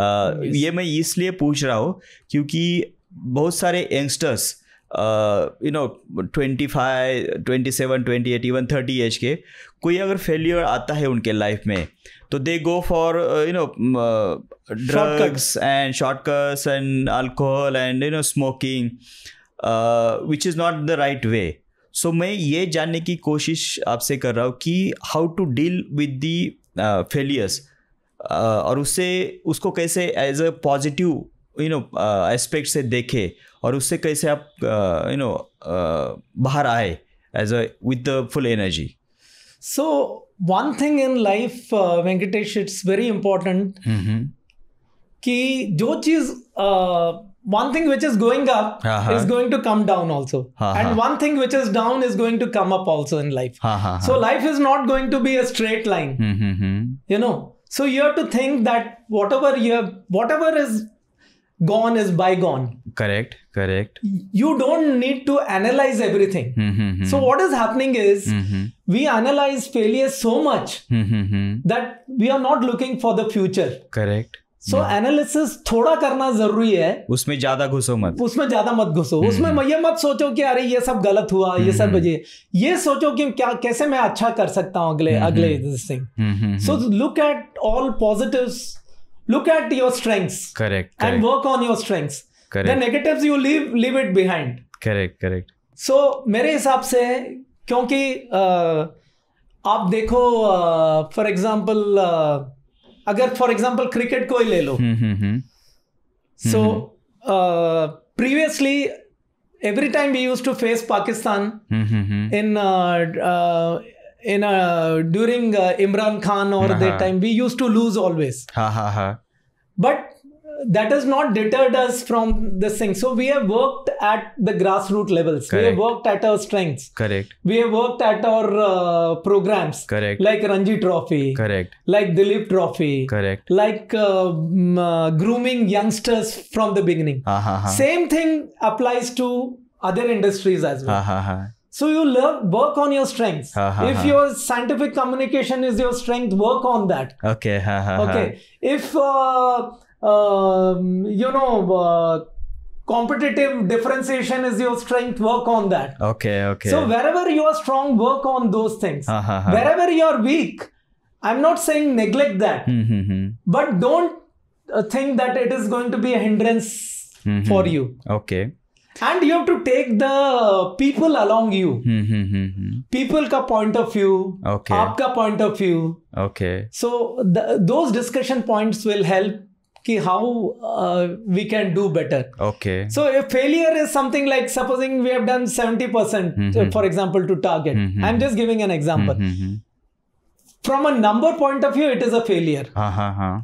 Uh, yes. ये मैं इसलिए पूछ रहा हूँ क्योंकि बहुत सारे youngsters you know twenty five twenty seven twenty eight even thirty age के कोई अगर फेल्यूर आता है उनके लाइफ में तो they go for you know drugs and shortcuts and alcohol and you know smoking which is not the right way so मैं ये जानने की कोशिश आपसे कर रहा हूँ कि how to deal with the failures और उससे उसको कैसे as a positive you know aspect से देखे और उससे कैसे आप यू uh, नो uh, बाहर आए as a with the full energy so one thing in life Venkatesh it's very important कि जो चीज one thing which is going up is going to come down also and one thing which is down is going to come up also in life so life is not going to be a straight line you know so you to think that whatever you what ever is gone is bygone. Correct, correct. You don't need to analyze everything. Mm-hmm. So, what is happening is mm-hmm. we analyze failure so much mm-hmm. that we are not looking for the future. Correct. So so, analysis थोड़ा करना जरूरी है उसमें ज्यादा घुसो मत उसमें ज्यादा मत घुसो उसमें ये मत सोचो कि अरे ये सब गलत हुआ ये सब वजह ये सोचो कि क्या कैसे मैं अच्छा कर सकता हूँ अगले अगले this thing so look at all positives look at your strengths correct, correct. and work on your strengths correct. the negatives you leave leave it behind correct correct so mere hisab se kyunki uh, आप देखो for uh, example uh, अगर for example cricket को ही ले so uh, previously every time we used to face pakistan mm-hmm. in uh, uh, in a, uh, during uh, Imran Khan or uh-huh. that time, we used to lose always. ha ha! But that has not deterred us from this thing. So we have worked at the grassroots levels. Correct. We have worked at our strengths. Correct. We have worked at our uh, programs. Correct. Like Ranji Trophy. Correct. Like Dilip Trophy. Correct. Like uh, um, uh, grooming youngsters from the beginning. Uh-huh. Same thing applies to other industries as well. Uh-huh. So you learn, work on your strengths. Ha, ha, if ha. your scientific communication is your strength, work on that. Okay. okay. If uh, um, you know uh, competitive differentiation is your strength, work on that. Okay. Okay. So wherever you are strong, work on those things. Wherever you are weak, I'm not saying neglect that, hmm, hmm, hmm. but don't uh, think that it is going to be a hindrance for you. Okay and you have to take the people along you hmm, hmm, hmm, people ka point of view okay aapka point of view okay so the, those discussion points will help ki how uh, we can do better okay so if failure is something like supposing we have done 70% percent mm hmm for example to target mm-hmm. i'm just giving an example mm-hmm. from a number point of view it is a failure uh-huh. uh-huh.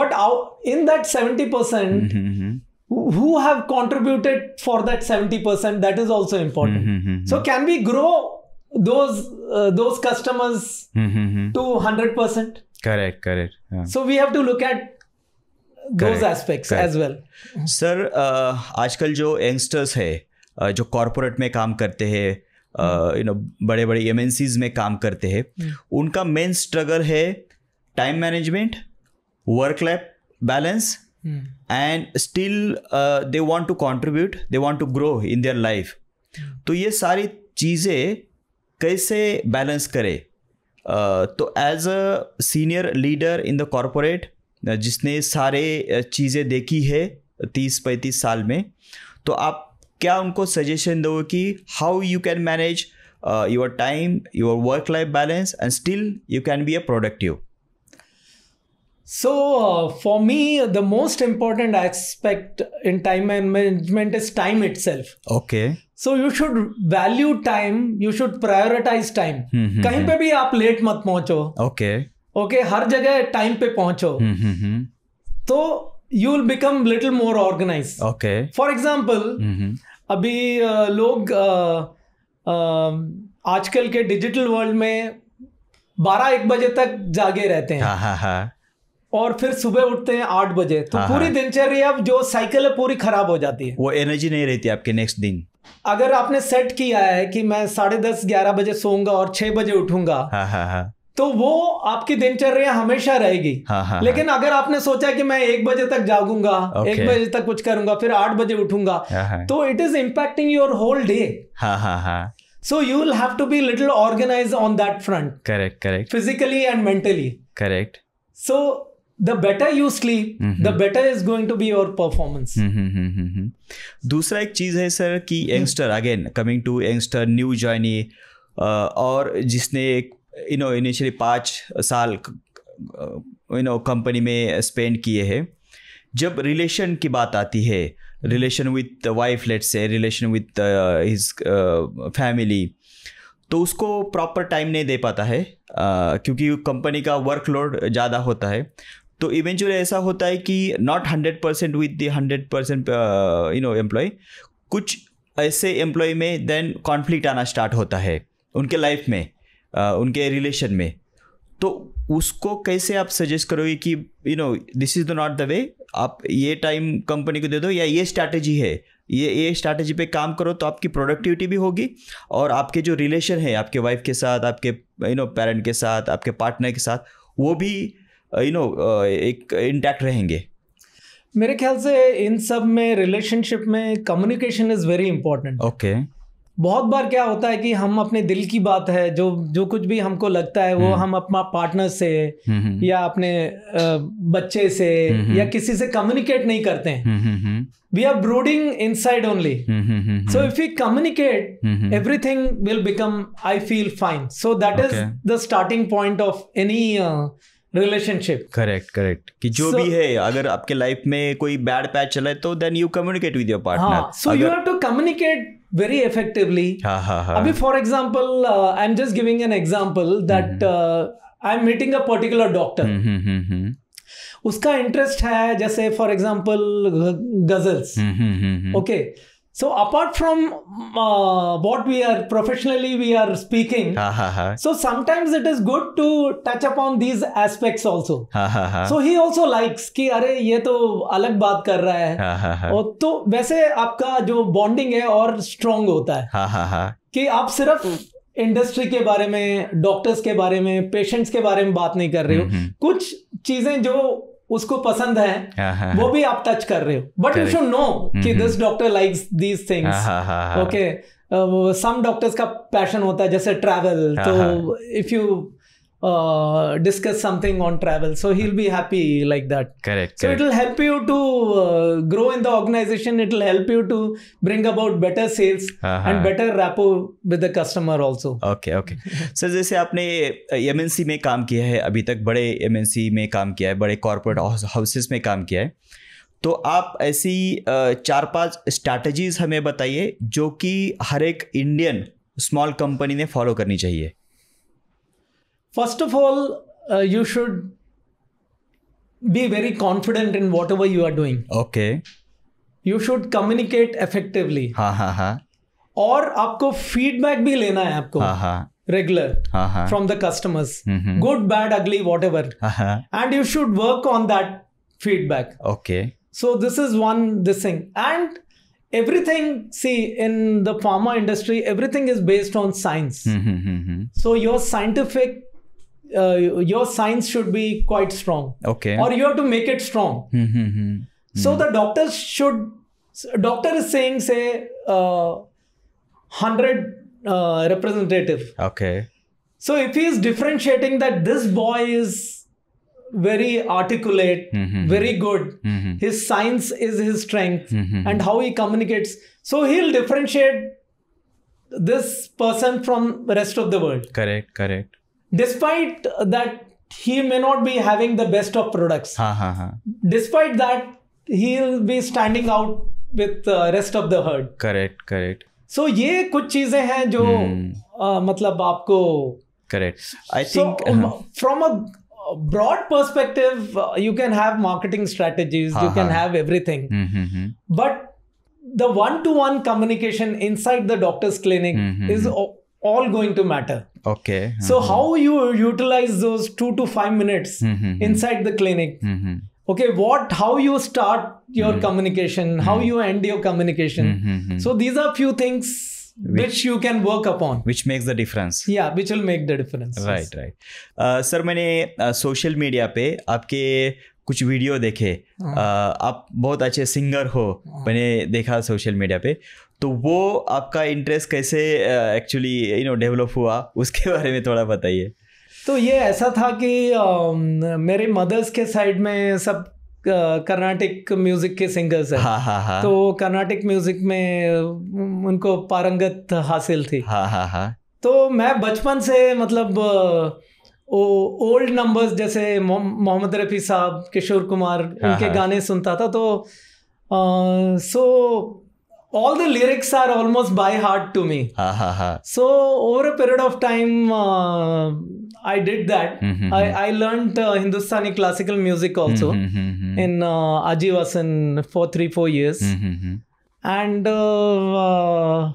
but out, in that 70% percent who have contributed for that 70% that is also important mm-hmm. mm-hmm. so can we grow those uh, those customers mm-hmm. to 100% correct correct yeah. so we have to look at those aspects correct. as well sir uh, aajkal jo youngsters hai uh, jo corporate mein kaam karte hai you know बड़े बड़े एम में काम करते हैं उनका main struggle है time management work life balance and hmm. and still uh, they want to contribute they want to grow in their life तो ये सारी चीज़ें कैसे बैलेंस करें uh, तो as a senior leader in the corporate जिसने सारे uh, चीज़ें देखी है तीस पैंतीस साल में तो आप क्या उनको सजेशन दो कि how you can manage your time your work life balance and still you can be a productive So, uh, for me, the most important aspect in time management is time itself. Okay. So you should value time you should prioritise time कहीं hmm. पे भी आप late मत पहुंचो okay okay. Okay okay, हर जगह time पे पहुंचो hmm, hmm, तो you will become little more organise okay for example अभी uh, लोग uh, uh, आजकल के डिजिटल वर्ल्ड में बारह एक बजे तक जागे रहते हैं हाँ हाँ और फिर सुबह उठते हैं आठ बजे तो हाँ पूरी हाँ। दिनचर्या जो साइकिल है पूरी खराब हो जाती है वो एनर्जी नहीं रहती आपके नेक्स्ट दिन अगर आपने सेट किया है कि मैं साढ़े दस ग्यारह बजे सोऊंगा और छह बजे उठूंगा हाँ हाँ हाँ तो वो आपकी दिनचर्या हमेशा रहेगी हाँ हाँ, हाँ। लेकिन अगर आपने सोचा कि मैं एक बजे तक जागूंगा एक बजे तक कुछ करूंगा फिर आठ बजे उठूंगा हाँ, तो it is impacting your whole day so you will have to be little organise on that front correct correct physically and mentally correct so the better you sleep the better is going to be your performance दूसरा एक चीज है sir कि youngster again coming to youngster new joinee और जिसने एक you know initially पाँच साल यू नो कंपनी में स्पेंड किए हैं जब रिलेशन की बात आती है relation with wife let say relation with his family तो उसको प्रॉपर टाइम नहीं दे पाता है uh, क्योंकि कंपनी का वर्कलोड ज़्यादा होता है तो इवेंचुअली ऐसा होता है कि not hundred percent with the hundred percent you know employee कुछ ऐसे एम्प्लॉय में देन कॉन्फ्लिक्ट आना स्टार्ट होता है उनके लाइफ में uh, उनके रिलेशन में तो उसको कैसे आप सजेस्ट करोगे कि you know this is the not the way आप ये टाइम कंपनी को दे दो या ये स्ट्रैटेजी है ये ये स्ट्रैटेजी पे काम करो तो आपकी प्रोडक्टिविटी भी होगी और आपके जो रिलेशन है आपके वाइफ के साथ आपके यू नो पेरेंट के साथ आपके पार्टनर के साथ वो भी यू uh, नो uh, एक इंटैक्ट रहेंगे मेरे ख्याल से इन सब में रिलेशनशिप में communication is very important okay बहुत बार क्या होता है कि हम अपने दिल की बात है जो जो कुछ भी हमको लगता है वो हम्म। हम अपना पार्टनर से हम्म, हम्म। या अपने uh, बच्चे से या किसी से कम्युनिकेट नहीं करते हैं we are brooding inside only so if you communicate everything will become I feel fine so that is the starting point of any relationship correct correct कि जो so, भी है अगर आपके लाइफ में कोई बैड पैच चला है तो then you communicate with your partner so you have to communicate very effectively अभी for example I am just giving an example that I am meeting a particular doctor उसका interest है जैसे for example ghazals okay so apart from uh, what we are professionally we are speaking so sometimes it is good to touch upon these aspects also so he also likes कि अरे ये तो अलग बात कर रहा है aur to वैसे आपका जो बॉन्डिंग है और स्ट्रांग होता है कि आप सिर्फ इंडस्ट्री के बारे में डॉक्टर्स के बारे में पेशेंट्स के बारे में बात नहीं कर रहे हो कुछ चीजें जो उसको पसंद है वो भी आप टच कर रहे हो बट यू शुड नो कि this doctor likes these things okay some doctors का पैशन होता है जैसे ट्रैवल तो if you uh, discuss something on travel. So he'll be happy like that. Correct. So correct. it'll help you to uh, grow in the organization. It'll help you to bring about better sales uh-huh. and better rapport with the customer also. Okay, okay. Sir जैसे आपने M में काम किया है अभी तक बड़े MNC में काम किया है बड़े corporate houses में काम किया है तो आप ऐसी चार पांच स्ट्रैटेजीज हमें बताइए जो कि हर एक इंडियन स्मॉल कंपनी ने फॉलो करनी चाहिए First of all, uh, you should be very confident in whatever you are doing. Okay. You should communicate effectively. हाँ हाँ हाँ. और आपको फीडबैक भी लेना है आपको. हाँ हाँ. Regular from the customers. Mm-hmm. Good, bad, ugly, whatever. And you should work on that feedback. Okay. So this is one this thing and everything see in the pharma industry everything is based on science mm-hmm, hmm so your scientific uh, your science should be quite strong. Okay. Or you have to make it strong. Hmm, hmm, hmm, so the doctor should, doctor is saying, say, uh, 100 uh, representative. Okay. So if he is differentiating that this boy is very articulate, mm-hmm. very good, mm-hmm. his science is his strength, and how he communicates. So he'll differentiate this person from the rest of the world. Correct, correct despite that he may not be having the best of products ha, ha, ha. despite that he'll be standing out with the rest of the herd correct correct so, ये कुछ चीजें हैं जो hmm. आ, मतलब आपको correct I think broad perspective, uh, you can have marketing strategies, ha, you can have everything. Mm-hmm. But the one to one communication inside the doctor's clinic mm-hmm. is all going to matter. Okay. So mm-hmm. how you utilize those two to five minutes mm-hmm. inside the clinic. Mm-hmm. Okay, what how you start your communication, how you end your communication. So these are few things which, which, you can work upon. Which makes the difference. Yeah, which will make the difference. Right, yes. right. Sir uh, मैंने uh, social media पे आपके कुछ video देखे uh, आप बहुत अच्छे singer हो मैंने देखा सोशल मीडिया पे तो वो आपका इंटरेस्ट कैसे एक्चुअली यू नो डेवलप हुआ उसके [LAUGHS] बारे में थोड़ा बताइए तो ये ऐसा था कि uh, मेरे मदर्स के साइड में सब कर्नाटिक म्यूजिक के सिंगर्स हैं हाँ हाँ हाँ तो कर्नाटिक म्यूजिक में उनको पारंगत हासिल थी हाँ हाँ हा। तो मैं बचपन से मतलब ओल्ड नंबर्स जैसे मोहम्मद रफ़ी साहब किशोर कुमार हाँ, उनके हाँ। गाने सुनता था तो आ, so all the lyrics are almost by heart to me. Ha, ha, ha. So over a period of time, uh, I did that. Hmm, hmm, I, hmm. I learned uh, Hindustani classical music also in uh, Ajivasan for three four years, and uh, uh,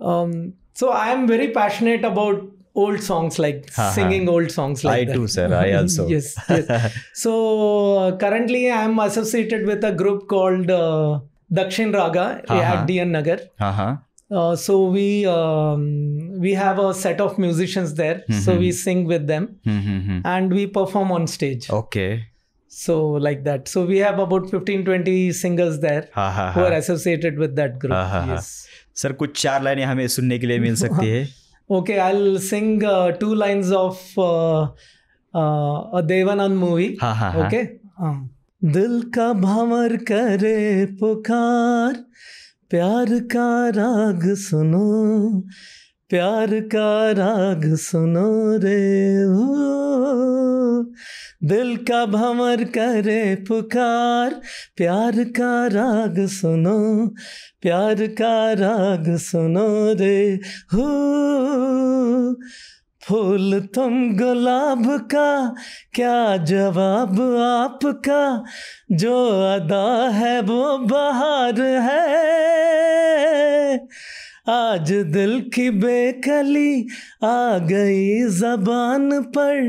um, so I am very passionate about old songs like singing old songs like I that. too, sir. I [LAUGHS] also yes, yes. [LAUGHS] So currently, I am associated with a group called. Uh, Dakshin Raga uh-huh. at DN Nagar. Uh-huh. Uh, so we um, we have a set of musicians there. Mm-hmm. So we sing with them mm-hmm. and we perform on stage. Okay. So like that. So we have about 15 20 singers there uh-huh. who are associated with that group. Yes. Sir कुछ चार लाइनें हमें सुनने के लिए मिल सकती है okay I will sing two lines of Devanand movie okay हाँ दिल का भंवर करे पुकार प्यार का राग सुनो प्यार का राग सुनो रे हो दिल का भंवर करे पुकार प्यार का राग सुनो प्यार का राग सुनो रे हो फूल तुम गुलाब का क्या जवाब आपका जो अदा है वो बहार है आज दिल की बेकली आ गई जबान पर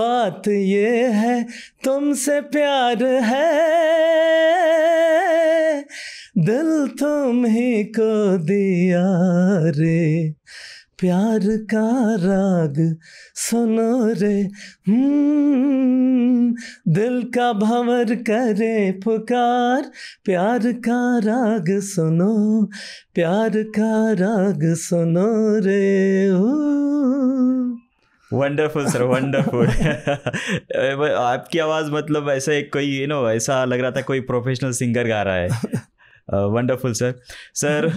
बात ये है तुमसे प्यार है दिल तुम ही को दिया रे प्यार का राग सुनो रे हम्म, दिल का भंवर करे पुकार प्यार का राग सुनो प्यार का राग सुनो रे ओ वंडरफुल सर वंडरफुल आपकी आवाज़ मतलब ऐसा एक कोई यू नो ऐसा लग रहा था कोई प्रोफेशनल सिंगर गा रहा है wonderful sir sir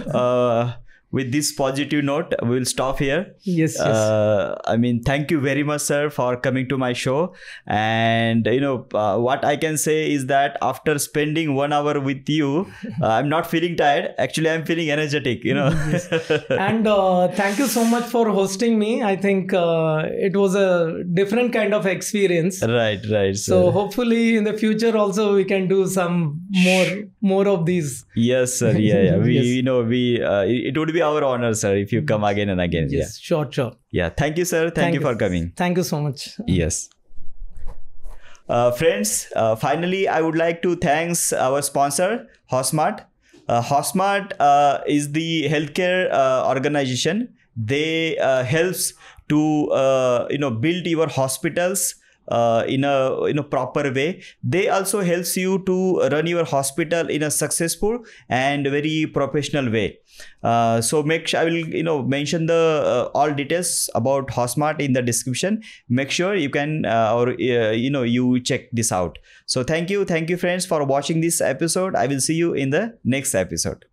with this positive note, we will stop here. Yes, uh, yes. I mean, thank you very much, sir, for coming to my show. And, you know, uh, what I can say is that after spending one hour with you, [LAUGHS] uh, I'm not feeling tired. Actually, I'm feeling energetic, you know. yes. [LAUGHS] And uh, thank you so much for hosting me. I think uh, it was a different kind of experience. Right, right. Sir. So hopefully in the future also we can do some more more of these. Yes, sir. Yeah, yeah. [LAUGHS] We, yes. you know, we, uh, it would be our honor, sir, if you come again and again. Yes, yeah. sure, sure. Yeah, thank you, sir. Thank, thank you for coming. Thank you so much. Yes. Uh, friends, uh, finally, I would like to thanks our sponsor, Hosmart. Uh, Hosmart uh, is the healthcare uh, organization. They uh, helps to you know build your hospitals uh, in a in a proper way they also helps you to run your hospital in a successful and very professional way uh, so make sure i will you know mention the uh, all details about hosmart in the description make sure you can uh, or uh, you know you check this out so thank you thank you friends for watching this episode i will see you in the next episode